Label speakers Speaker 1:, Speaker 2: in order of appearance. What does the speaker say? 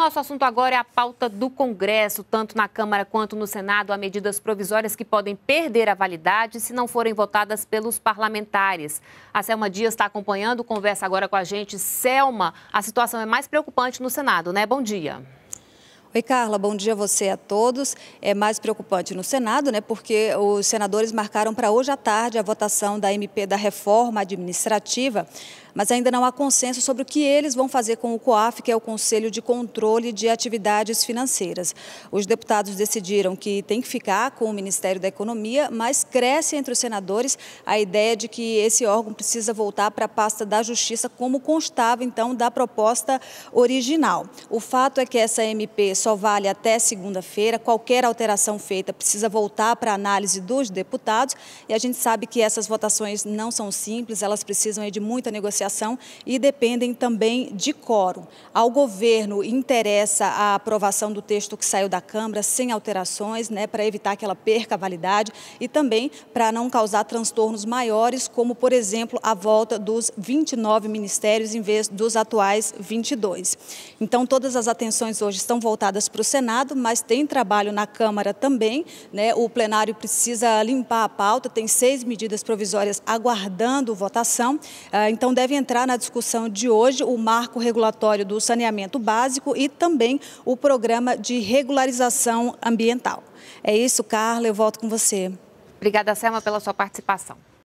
Speaker 1: nosso assunto agora é a pauta do Congresso. Tanto na Câmara quanto no Senado, há medidas provisórias que podem perder a validade se não forem votadas pelos parlamentares. A Selma Dias está acompanhando, conversa agora com a gente. Selma, a situação é mais preocupante no Senado, né? Bom dia. Oi, Carla, bom dia a você a todos. É mais preocupante no Senado,
Speaker 2: né? Porque os senadores marcaram para hoje à tarde a votação da MP da reforma administrativa mas ainda não há consenso sobre o que eles vão fazer com o COAF, que é o Conselho de Controle de Atividades Financeiras. Os deputados decidiram que tem que ficar com o Ministério da Economia, mas cresce entre os senadores a ideia de que esse órgão precisa voltar para a pasta da Justiça, como constava então da proposta original. O fato é que essa MP só vale até segunda-feira, qualquer alteração feita precisa voltar para a análise dos deputados e a gente sabe que essas votações não são simples, elas precisam de muita negociação negociação e dependem também de quórum. Ao governo interessa a aprovação do texto que saiu da Câmara sem alterações, né, para evitar que ela perca a validade e também para não causar transtornos maiores, como, por exemplo, a volta dos 29 ministérios em vez dos atuais 22. Então, todas as atenções hoje estão voltadas para o Senado, mas tem trabalho na Câmara também. Né? O plenário precisa limpar a pauta, tem seis medidas provisórias aguardando votação, eh, então deve deve entrar na discussão de hoje o marco regulatório do saneamento básico e também o programa de regularização ambiental. É isso, Carla, eu volto com você. Obrigada, Selma, pela sua participação.